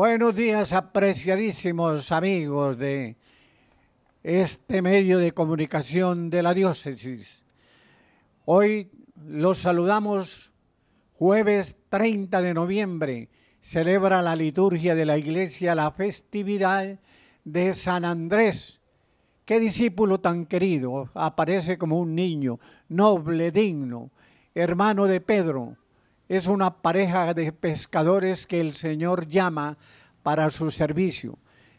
Buenos días, apreciadísimos amigos de este medio de comunicación de la diócesis. Hoy los saludamos jueves 30 de noviembre. Celebra la liturgia de la iglesia la festividad de San Andrés. Qué discípulo tan querido, aparece como un niño, noble, digno, hermano de Pedro, es una pareja de pescadores que el Señor llama para su servicio.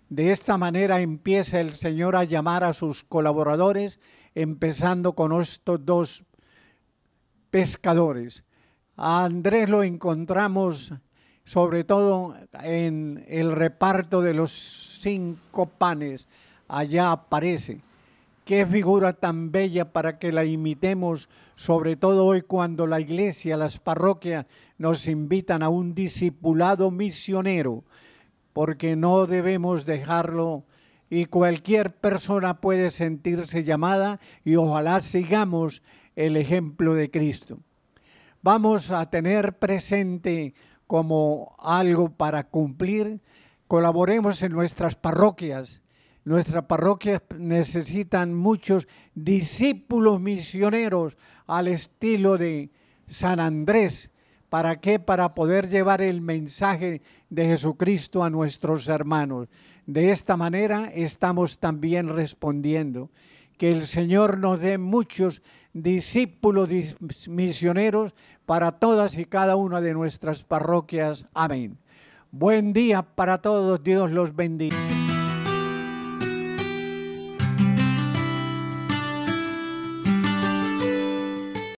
De esta manera empieza el Señor a llamar a sus colaboradores, empezando con estos dos pescadores. A Andrés lo encontramos sobre todo en el reparto de los cinco panes. Allá aparece. Qué figura tan bella para que la imitemos, sobre todo hoy cuando la iglesia, las parroquias nos invitan a un discipulado misionero, porque no debemos dejarlo y cualquier persona puede sentirse llamada y ojalá sigamos el ejemplo de Cristo. Vamos a tener presente como algo para cumplir, colaboremos en nuestras parroquias, nuestra parroquias necesitan muchos discípulos misioneros al estilo de San Andrés. ¿Para qué? Para poder llevar el mensaje de Jesucristo a nuestros hermanos. De esta manera estamos también respondiendo. Que el Señor nos dé muchos discípulos misioneros para todas y cada una de nuestras parroquias. Amén. Buen día para todos. Dios los bendiga.